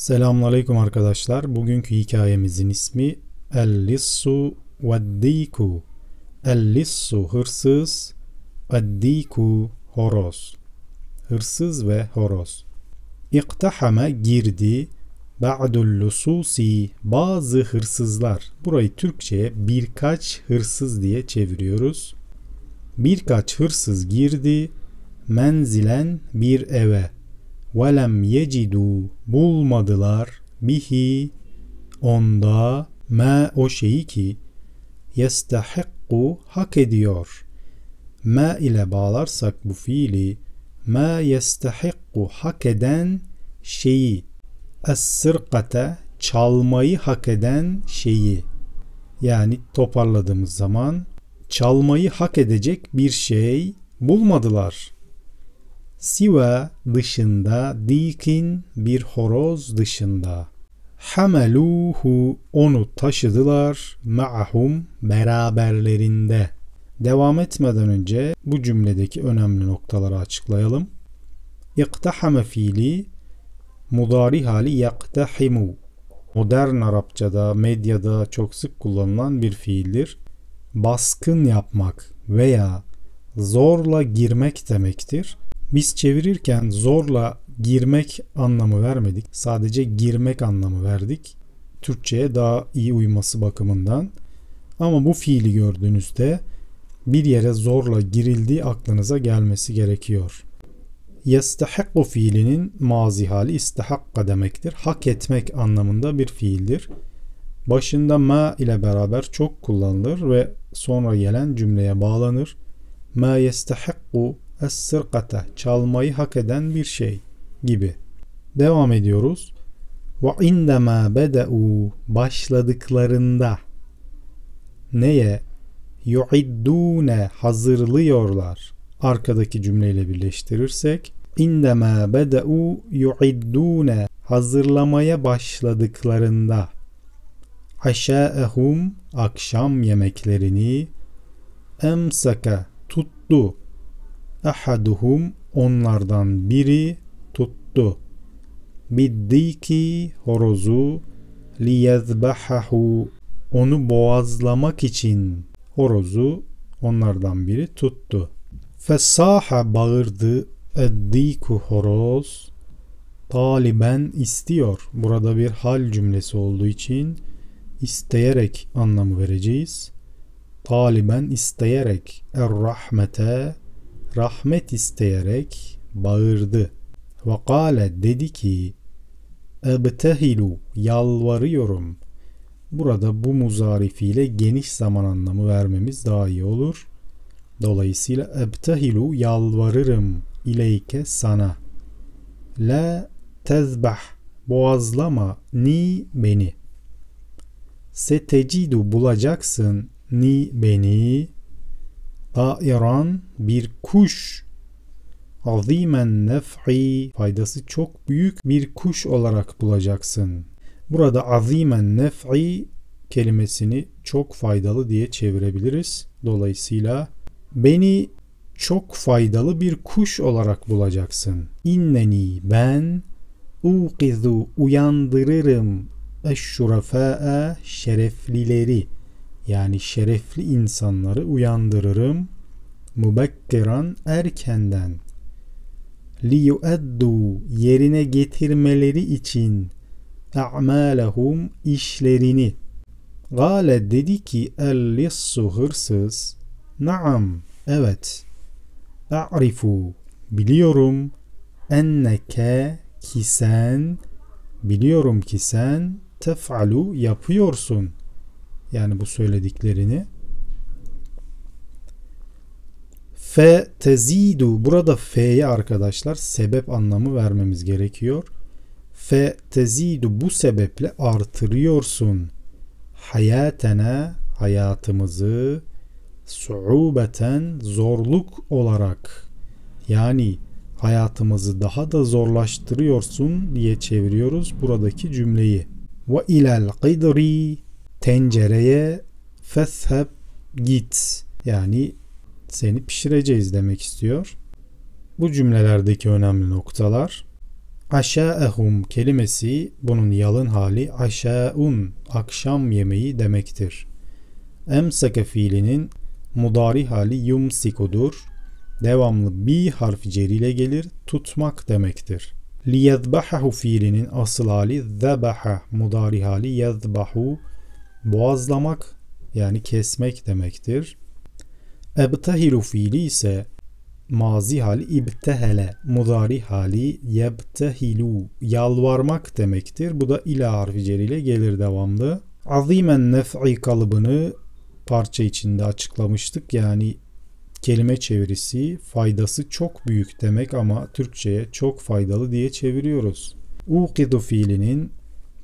Selamünaleyküm arkadaşlar. Bugünkü hikayemizin ismi El-Lissu ve El-Lissu hırsız, Addiku horoz. Hırsız ve horoz. İktahame girdi. Ba'dul lususi bazı hırsızlar. Burayı Türkçe'ye birkaç hırsız diye çeviriyoruz. Birkaç hırsız girdi menzilen bir eve velem yecidu bulmadılar bihi onda ma o şeyi ki yestahikku hak ediyor. Ma ile bağlarsak bu fiili ma yestahikku hak eden şeyi es-sırkate çalmayı hak eden şeyi yani toparladığımız zaman çalmayı hak edecek bir şey bulmadılar.'' Siva dışında, dikin bir horoz dışında. Hameluhu onu taşıdılar ma'ahum beraberlerinde. Devam etmeden önce bu cümledeki önemli noktaları açıklayalım. İktahame fiili mudari hali yaktahimu. Modern Arapçada, medyada çok sık kullanılan bir fiildir. Baskın yapmak veya zorla girmek demektir. Biz çevirirken zorla girmek anlamı vermedik. Sadece girmek anlamı verdik. Türkçeye daha iyi uyması bakımından. Ama bu fiili gördüğünüzde bir yere zorla girildiği aklınıza gelmesi gerekiyor. Yestahakku fiilinin mazi hali istahakka demektir. Hak etmek anlamında bir fiildir. Başında ma ile beraber çok kullanılır ve sonra gelen cümleye bağlanır. Ma yestahakku es-sırkate çalmayı hak eden bir şey gibi. Devam ediyoruz. Ve indema bedeu başladıklarında neye yuiddune hazırlıyorlar. Arkadaki cümleyle birleştirirsek indema bedeu yuiddune hazırlamaya başladıklarında aşaehum akşam yemeklerini emsaka tuttu Ahaduhum onlardan biri tuttu. Biddiki horozu liyezbahahu onu boğazlamak için horozu onlardan biri tuttu. Fessaha bağırdı eddiku horoz taliben istiyor. Burada bir hal cümlesi olduğu için isteyerek anlamı vereceğiz. Taliben isteyerek er rahmete rahmet isteyerek bağırdı. Ve kâle dedi ki ebtehilu yalvarıyorum. Burada bu muzarifiyle geniş zaman anlamı vermemiz daha iyi olur. Dolayısıyla ebtehilu yalvarırım ileyke sana. La tezbah boğazlama ni beni. Setecidu bulacaksın ni beni Ta'iran bir kuş. Azimen nef'i faydası çok büyük bir kuş olarak bulacaksın. Burada azimen nef'i kelimesini çok faydalı diye çevirebiliriz. Dolayısıyla beni çok faydalı bir kuş olarak bulacaksın. İnneni ben uqizu uyandırırım eşşurafa'e şereflileri.'' yani şerefli insanları uyandırırım. Mübekkiran erkenden. Li yueddu yerine getirmeleri için a'malahum işlerini. Gale dedi ki ellissu hırsız. Naam evet. A'rifu biliyorum. Enneke ki sen biliyorum ki sen tef'alu yapıyorsun.'' Yani bu söylediklerini. Fe tezidu burada fe'ye arkadaşlar sebep anlamı vermemiz gerekiyor. Fe tezidu bu sebeple artırıyorsun. Hayatene hayatımızı suubeten zorluk olarak yani hayatımızı daha da zorlaştırıyorsun diye çeviriyoruz buradaki cümleyi. Ve ilal qidri tencereye fesheb git yani seni pişireceğiz demek istiyor. Bu cümlelerdeki önemli noktalar aşaehum kelimesi bunun yalın hali aşaun akşam yemeği demektir. Emseke fiilinin mudari hali yumsikudur. Devamlı bi harfi ceriyle gelir tutmak demektir. Liyezbahahu fiilinin asıl hali zebaha mudari hali yezbahu boğazlamak yani kesmek demektir. Ebtehilu fiili ise mazi hali ibtehele, mudari hali yebtehilu, yalvarmak demektir. Bu da ila harfi ile gelir devamlı. Azimen nef'i kalıbını parça içinde açıklamıştık. Yani kelime çevirisi faydası çok büyük demek ama Türkçe'ye çok faydalı diye çeviriyoruz. Ukidu fiilinin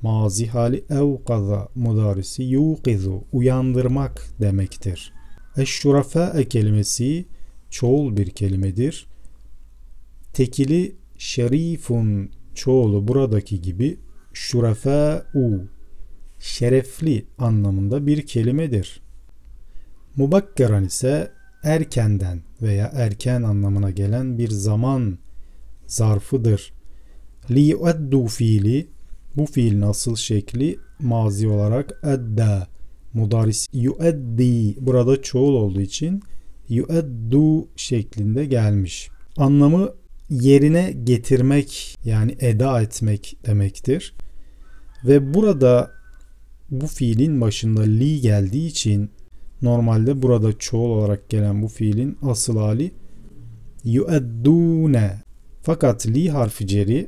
Mazi hali evkaza mudarisi yuqizu uyandırmak demektir. Eşşurafa e kelimesi çoğul bir kelimedir. Tekili şerifun çoğulu buradaki gibi u şerefli anlamında bir kelimedir. Mubakkaran ise erkenden veya erken anlamına gelen bir zaman zarfıdır. Li'addu fiili bu fiilin asıl şekli mazi olarak edda. Mudaris yueddi burada çoğul olduğu için yueddu şeklinde gelmiş. Anlamı yerine getirmek yani eda etmek demektir. Ve burada bu fiilin başında li geldiği için normalde burada çoğul olarak gelen bu fiilin asıl hali yueddune. Fakat li harfi ceri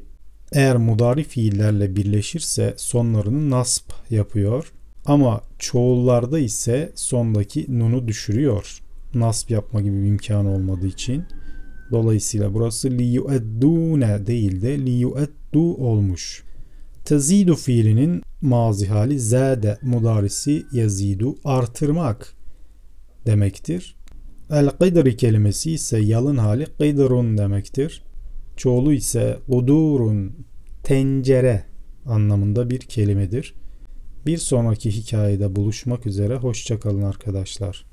eğer mudari fiillerle birleşirse sonlarını nasp yapıyor. Ama çoğullarda ise sondaki nunu düşürüyor. Nasp yapma gibi bir imkan olmadığı için. Dolayısıyla burası li ne değil de li yueddu olmuş. Tezidu fiilinin mazi hali zade mudarisi yazidu artırmak demektir. El kıdri kelimesi ise yalın hali kıdrun demektir. Çoğulu ise udurun tencere anlamında bir kelimedir. Bir sonraki hikayede buluşmak üzere hoşçakalın arkadaşlar.